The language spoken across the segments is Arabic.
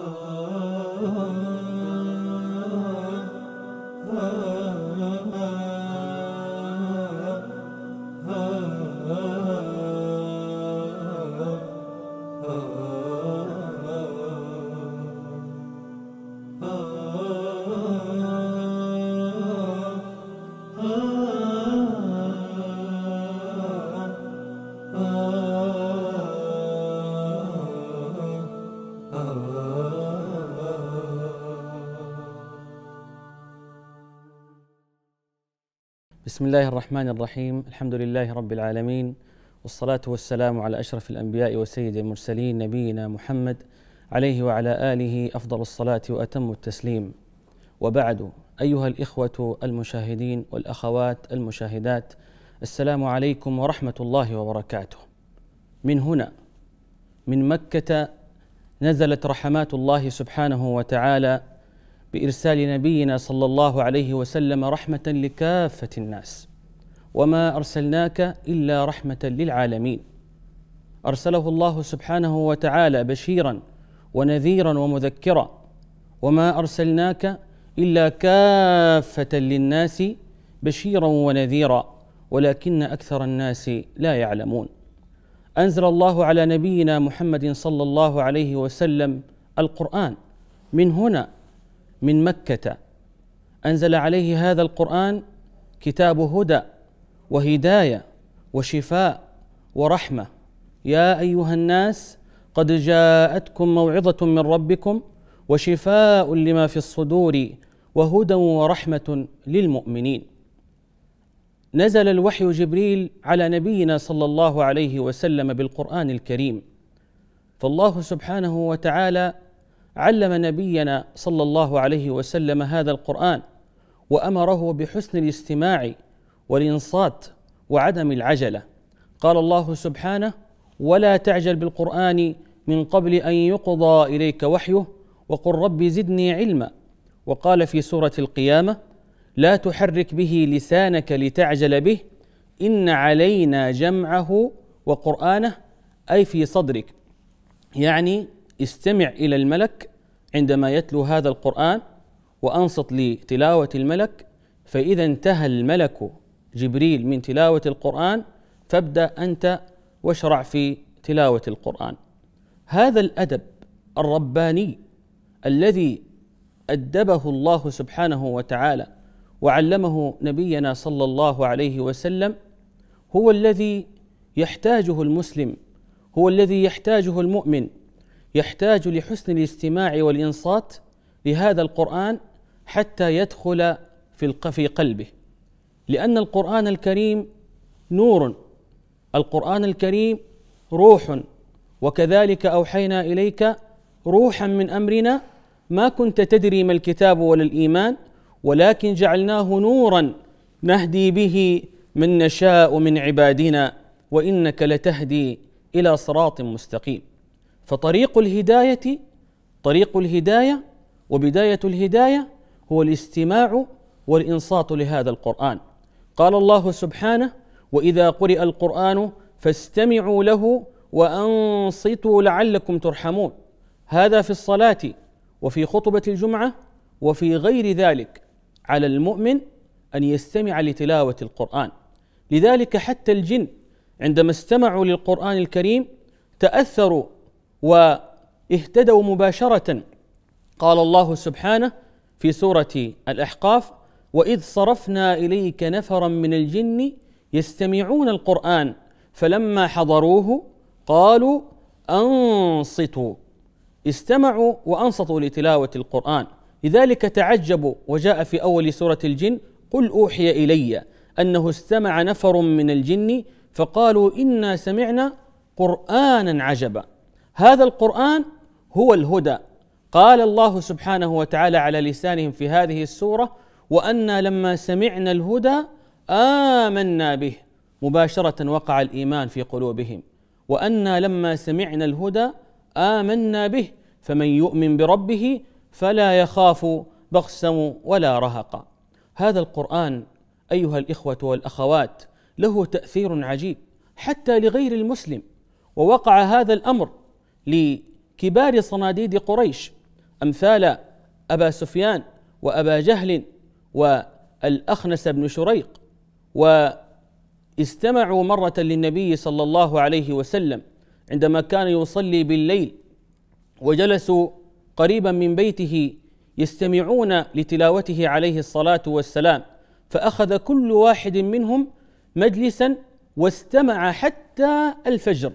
Oh. بسم الله الرحمن الرحيم الحمد لله رب العالمين والصلاة والسلام على أشرف الأنبياء وسيد المرسلين نبينا محمد عليه وعلى آله أفضل الصلاة وأتم التسليم وبعد أيها الإخوة المشاهدين والأخوات المشاهدات السلام عليكم ورحمة الله وبركاته من هنا من مكة نزلت رحمات الله سبحانه وتعالى بارسال نبينا صلى الله عليه وسلم رحمه لكافه الناس وما ارسلناك الا رحمه للعالمين ارسله الله سبحانه وتعالى بشيرا ونذيرا ومذكرا وما ارسلناك الا كافه للناس بشيرا ونذيرا ولكن اكثر الناس لا يعلمون انزل الله على نبينا محمد صلى الله عليه وسلم القران من هنا من مكة أنزل عليه هذا القرآن كتاب هدى وهداية وشفاء ورحمة يا أيها الناس قد جاءتكم موعظة من ربكم وشفاء لما في الصدور وهدى ورحمة للمؤمنين نزل الوحي جبريل على نبينا صلى الله عليه وسلم بالقرآن الكريم فالله سبحانه وتعالى علم نبينا صلى الله عليه وسلم هذا القران وامره بحسن الاستماع والانصات وعدم العجله قال الله سبحانه ولا تعجل بالقران من قبل ان يقضى اليك وحيه وقل رب زدني علما وقال في سوره القيامه لا تحرك به لسانك لتعجل به ان علينا جمعه وقرانه اي في صدرك يعني استمع إلى الملك عندما يتلو هذا القرآن وأنصت لتلاوة الملك فإذا انتهى الملك جبريل من تلاوة القرآن فابدأ أنت واشرع في تلاوة القرآن هذا الأدب الرباني الذي أدبه الله سبحانه وتعالى وعلمه نبينا صلى الله عليه وسلم هو الذي يحتاجه المسلم هو الذي يحتاجه المؤمن يحتاج لحسن الاستماع والانصات لهذا القران حتى يدخل في في قلبه لان القران الكريم نور القران الكريم روح وكذلك اوحينا اليك روحا من امرنا ما كنت تدري ما الكتاب ولا الايمان ولكن جعلناه نورا نهدي به من نشاء من عبادنا وانك لتهدي الى صراط مستقيم فطريق الهداية طريق الهداية وبداية الهداية هو الاستماع والإنصات لهذا القرآن قال الله سبحانه وإذا قرئ القرآن فاستمعوا له وأنصتوا لعلكم ترحمون هذا في الصلاة وفي خطبة الجمعة وفي غير ذلك على المؤمن أن يستمع لتلاوة القرآن لذلك حتى الجن عندما استمعوا للقرآن الكريم تأثروا واهتدوا مباشرة قال الله سبحانه في سورة الأحقاف وإذ صرفنا إليك نفرا من الجن يستمعون القرآن فلما حضروه قالوا أنصتوا استمعوا وأنصتوا لتلاوة القرآن لذلك تعجبوا وجاء في أول سورة الجن قل أوحي إلي أنه استمع نفر من الجن فقالوا إنا سمعنا قرآنا عجبا هذا القرآن هو الهدى قال الله سبحانه وتعالى على لسانهم في هذه السورة وأنا لما سمعنا الهدى آمنا به مباشرة وقع الإيمان في قلوبهم وأنا لما سمعنا الهدى آمنا به فمن يؤمن بربه فلا يخاف بخسا ولا رهقا هذا القرآن أيها الإخوة والأخوات له تأثير عجيب حتى لغير المسلم ووقع هذا الأمر لكبار صناديد قريش امثال ابا سفيان وابا جهل والاخنس بن شريق واستمعوا مره للنبي صلى الله عليه وسلم عندما كان يصلي بالليل وجلسوا قريبا من بيته يستمعون لتلاوته عليه الصلاه والسلام فاخذ كل واحد منهم مجلسا واستمع حتى الفجر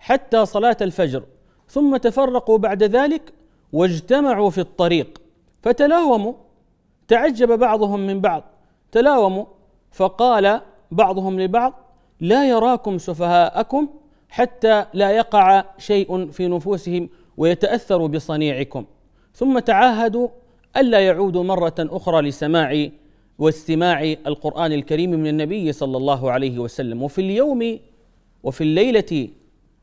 حتى صلاه الفجر ثم تفرقوا بعد ذلك واجتمعوا في الطريق فتلاوموا تعجب بعضهم من بعض تلاوموا فقال بعضهم لبعض لا يراكم سفهاءكم حتى لا يقع شيء في نفوسهم ويتاثر بصنيعكم ثم تعاهدوا الا يعودوا مره اخرى لسماع واستماع القران الكريم من النبي صلى الله عليه وسلم وفي اليوم وفي الليله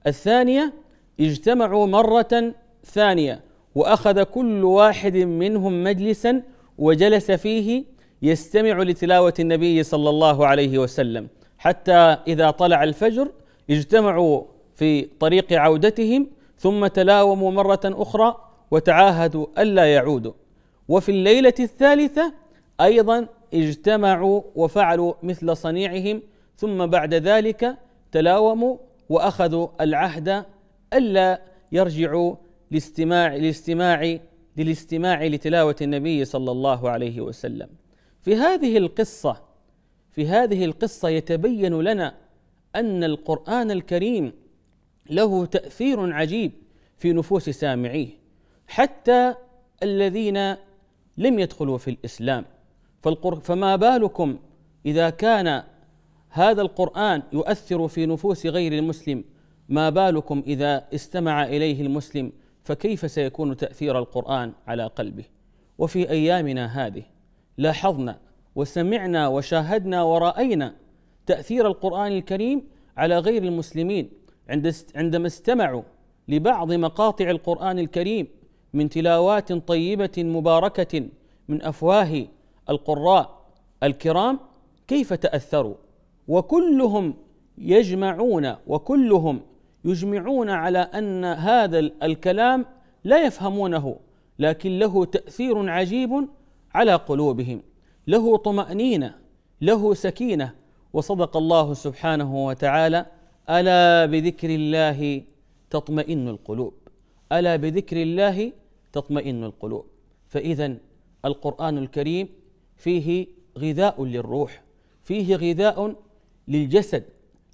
الثانيه اجتمعوا مرة ثانية وأخذ كل واحد منهم مجلسا وجلس فيه يستمع لتلاوة النبي صلى الله عليه وسلم حتى إذا طلع الفجر اجتمعوا في طريق عودتهم ثم تلاوموا مرة أخرى وتعاهدوا ألا يعودوا وفي الليلة الثالثة أيضا اجتمعوا وفعلوا مثل صنيعهم ثم بعد ذلك تلاوموا وأخذوا العهد ألا يرجعوا لاستماع لاستماع للاستماع لتلاوة النبي صلى الله عليه وسلم في هذه القصة في هذه القصة يتبين لنا أن القرآن الكريم له تأثير عجيب في نفوس سامعيه حتى الذين لم يدخلوا في الإسلام فما بالكم إذا كان هذا القرآن يؤثر في نفوس غير المسلم ما بالكم اذا استمع اليه المسلم فكيف سيكون تاثير القران على قلبه وفي ايامنا هذه لاحظنا وسمعنا وشاهدنا وراينا تاثير القران الكريم على غير المسلمين عند عندما استمعوا لبعض مقاطع القران الكريم من تلاوات طيبه مباركه من افواه القراء الكرام كيف تاثروا وكلهم يجمعون وكلهم يجمعون على ان هذا الكلام لا يفهمونه لكن له تاثير عجيب على قلوبهم له طمانينه له سكينه وصدق الله سبحانه وتعالى الا بذكر الله تطمئن القلوب الا بذكر الله تطمئن القلوب فاذا القران الكريم فيه غذاء للروح فيه غذاء للجسد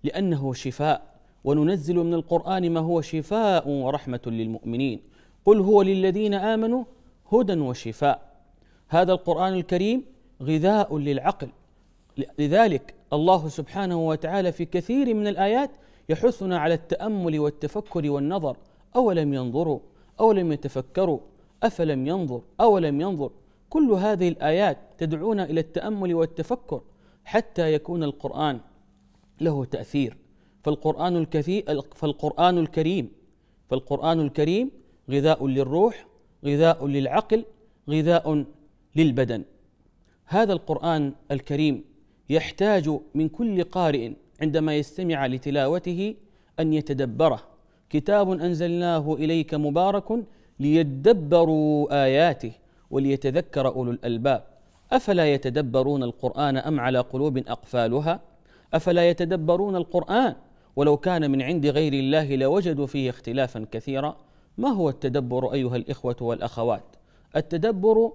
لانه شفاء وننزل من القرآن ما هو شفاء ورحمة للمؤمنين قل هو للذين آمنوا هدى وشفاء هذا القرآن الكريم غذاء للعقل لذلك الله سبحانه وتعالى في كثير من الآيات يحثنا على التأمل والتفكر والنظر أولم ينظروا أولم يتفكروا أفلم ينظر أولم ينظر كل هذه الآيات تدعونا إلى التأمل والتفكر حتى يكون القرآن له تأثير فالقرآن الكثير فالقرآن الكريم فالقرآن الكريم غذاء للروح غذاء للعقل غذاء للبدن هذا القرآن الكريم يحتاج من كل قارئ عندما يستمع لتلاوته أن يتدبره كتاب أنزلناه إليك مبارك ليدبروا آياته وليتذكر أولو الألباب أفلا يتدبرون القرآن أم على قلوب أقفالها أفلا يتدبرون القرآن ولو كان من عند غير الله لوجدوا فيه اختلافا كثيرا ما هو التدبر ايها الاخوه والاخوات التدبر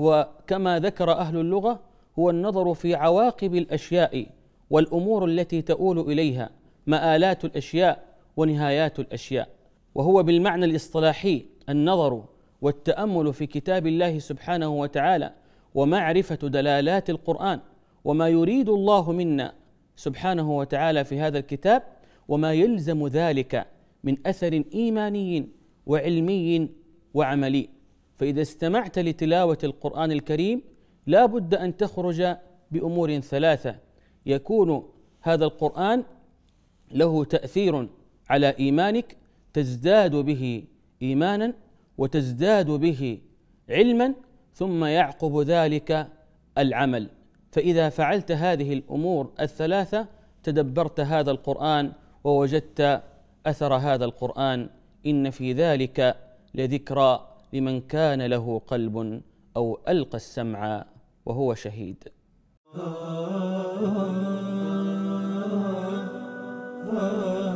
هو كما ذكر اهل اللغه هو النظر في عواقب الاشياء والامور التي تؤول اليها مآلات الاشياء ونهايات الاشياء وهو بالمعنى الاصطلاحي النظر والتامل في كتاب الله سبحانه وتعالى ومعرفه دلالات القران وما يريد الله منا سبحانه وتعالى في هذا الكتاب وما يلزم ذلك من اثر ايماني وعلمي وعملي فاذا استمعت لتلاوه القران الكريم لا بد ان تخرج بامور ثلاثه يكون هذا القران له تاثير على ايمانك تزداد به ايمانا وتزداد به علما ثم يعقب ذلك العمل فاذا فعلت هذه الامور الثلاثه تدبرت هذا القران ووجدت اثر هذا القران ان في ذلك لذكرى لمن كان له قلب او القى السمع وهو شهيد آه آه آه آه